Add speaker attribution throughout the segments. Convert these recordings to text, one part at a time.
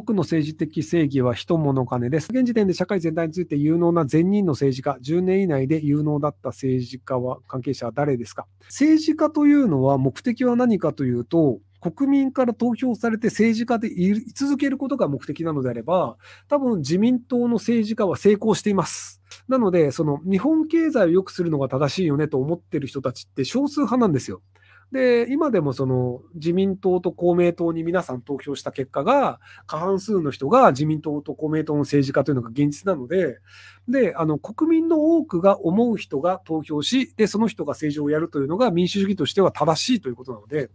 Speaker 1: 僕の政治的正義は人物金です。現時点で社会全体について有能な全人の政治家、10年以内で有能だった政治家は、関係者は誰ですか政治家というのは目的は何かというと、国民から投票されて政治家でい続けることが目的なのであれば、多分自民党の政治家は成功しています。なので、その日本経済を良くするのが正しいよねと思ってる人たちって少数派なんですよ。で、今でもその自民党と公明党に皆さん投票した結果が、過半数の人が自民党と公明党の政治家というのが現実なので、で、あの、国民の多くが思う人が投票し、で、その人が政治をやるというのが民主主義としては正しいということなので、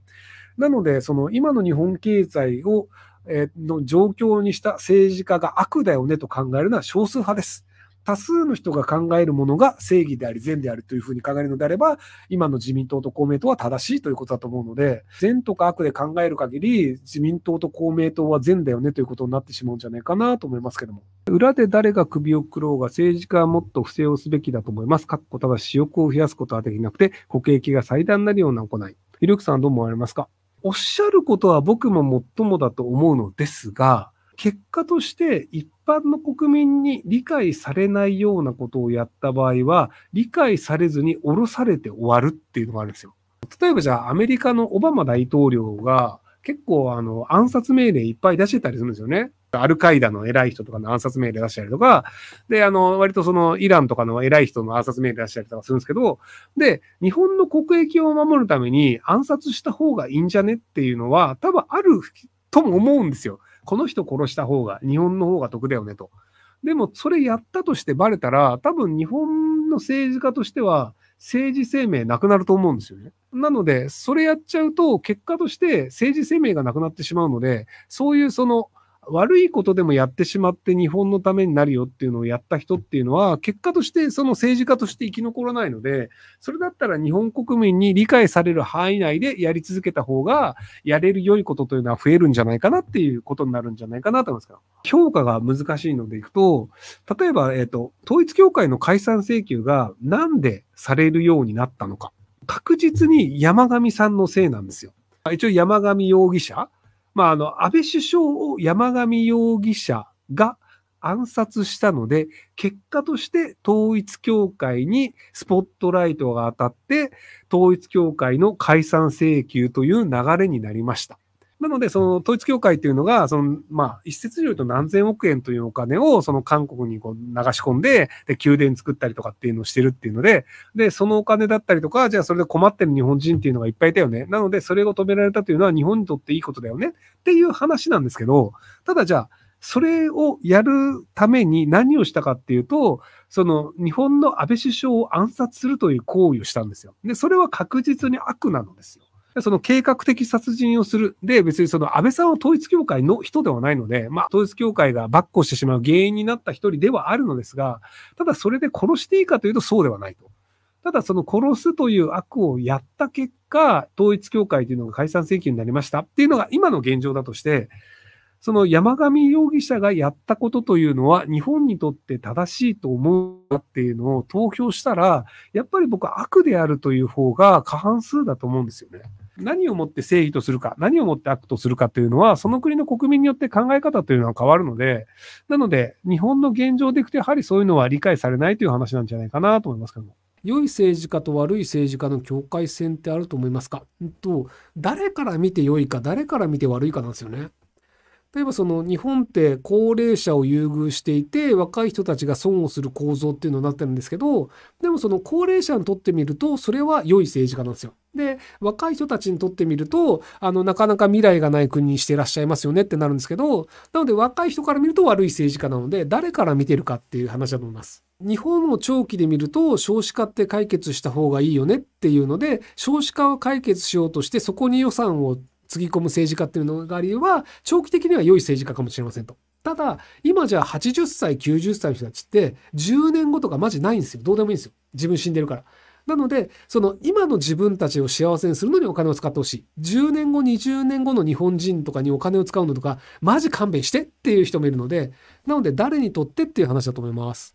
Speaker 1: なので、その今の日本経済を、えの状況にした政治家が悪だよねと考えるのは少数派です。多数の人が考えるものが正義であり善であるというふうに考えるのであれば、今の自民党と公明党は正しいということだと思うので、善とか悪で考える限り、自民党と公明党は善だよねということになってしまうんじゃないかなと思いますけども。裏で誰が首をくろうが政治家はもっと不正をすべきだと思います。かっこただし、私欲を増やすことはできなくて、国益が最大になるような行い。ひろゆきさんどう思われますかおっしゃることは僕も最もだと思うのですが、結果として一般の国民に理解されないようなことをやった場合は、理解されずに降ろされて終わるっていうのがあるんですよ。例えばじゃあ、アメリカのオバマ大統領が、結構あの暗殺命令いっぱい出してたりするんですよね。アルカイダの偉い人とかの暗殺命令出したりとか、で、あの、割とそのイランとかの偉い人の暗殺命令出したりとかするんですけど、で、日本の国益を守るために暗殺した方がいいんじゃねっていうのは、多分あるとも思うんですよ。この人殺した方が、日本の方が得だよねと。でも、それやったとしてバレたら、多分日本の政治家としては、政治生命なくなると思うんですよね。なので、それやっちゃうと、結果として政治生命がなくなってしまうので、そういうその、悪いことでもやってしまって日本のためになるよっていうのをやった人っていうのは、結果としてその政治家として生き残らないので、それだったら日本国民に理解される範囲内でやり続けた方が、やれる良いことというのは増えるんじゃないかなっていうことになるんじゃないかなと思いますかど、評価が難しいのでいくと、例えば、えっ、ー、と、統一協会の解散請求がなんでされるようになったのか。確実に山上さんのせいなんですよ。一応山上容疑者まあ、あの、安倍首相を山上容疑者が暗殺したので、結果として統一協会にスポットライトが当たって、統一協会の解散請求という流れになりました。なので、その統一教会というのが、その、まあ、一説によると何千億円というお金を、その韓国にこう流し込んで、で、宮殿作ったりとかっていうのをしてるっていうので、で、そのお金だったりとか、じゃあそれで困ってる日本人っていうのがいっぱいいたよね。なので、それを止められたというのは日本にとっていいことだよねっていう話なんですけど、ただじゃあ、それをやるために何をしたかっていうと、その日本の安倍首相を暗殺するという行為をしたんですよ。で、それは確実に悪なのですよ。その計画的殺人をする。で、別にその安倍さんは統一協会の人ではないので、まあ、統一協会がクをしてしまう原因になった一人ではあるのですが、ただそれで殺していいかというとそうではないと。ただその殺すという悪をやった結果、統一協会というのが解散請求になりましたっていうのが今の現状だとして、その山上容疑者がやったことというのは日本にとって正しいと思うっていうのを投票したら、やっぱり僕は悪であるという方が過半数だと思うんですよね。何をもって正義とするか、何をもって悪とするかというのは、その国の国民によって考え方というのは変わるので、なので、日本の現状でいくと、やはりそういうのは理解されないという話なんじゃないかなと思いますけども。良い政治家と悪い政治家の境界線ってあると思いますか、えっと、誰から見て良いか、誰から見て悪いかなんですよね。例えばその日本って高齢者を優遇していて若い人たちが損をする構造っていうのになってるんですけどでもその高齢者にとってみるとそれは良い政治家なんですよ。で若い人たちにとってみるとあのなかなか未来がない国にしてらっしゃいますよねってなるんですけどなので若い人から見ると悪い政治家なので誰から見てるかっていう話だと思います。日本を長期で見ると少子化って解決した方がいいよねっていうので少子化を解決しようとしてそこに予算をつぎ込む政治家っていうのがありは、長期的には良い政治家かもしれませんと。ただ、今じゃあ80歳、90歳の人たちって、10年後とかマジないんですよ。どうでもいいんですよ。自分死んでるから。なので、その今の自分たちを幸せにするのにお金を使ってほしい。10年後、20年後の日本人とかにお金を使うのとか、マジ勘弁してっていう人もいるので、なので誰にとってっていう話だと思います。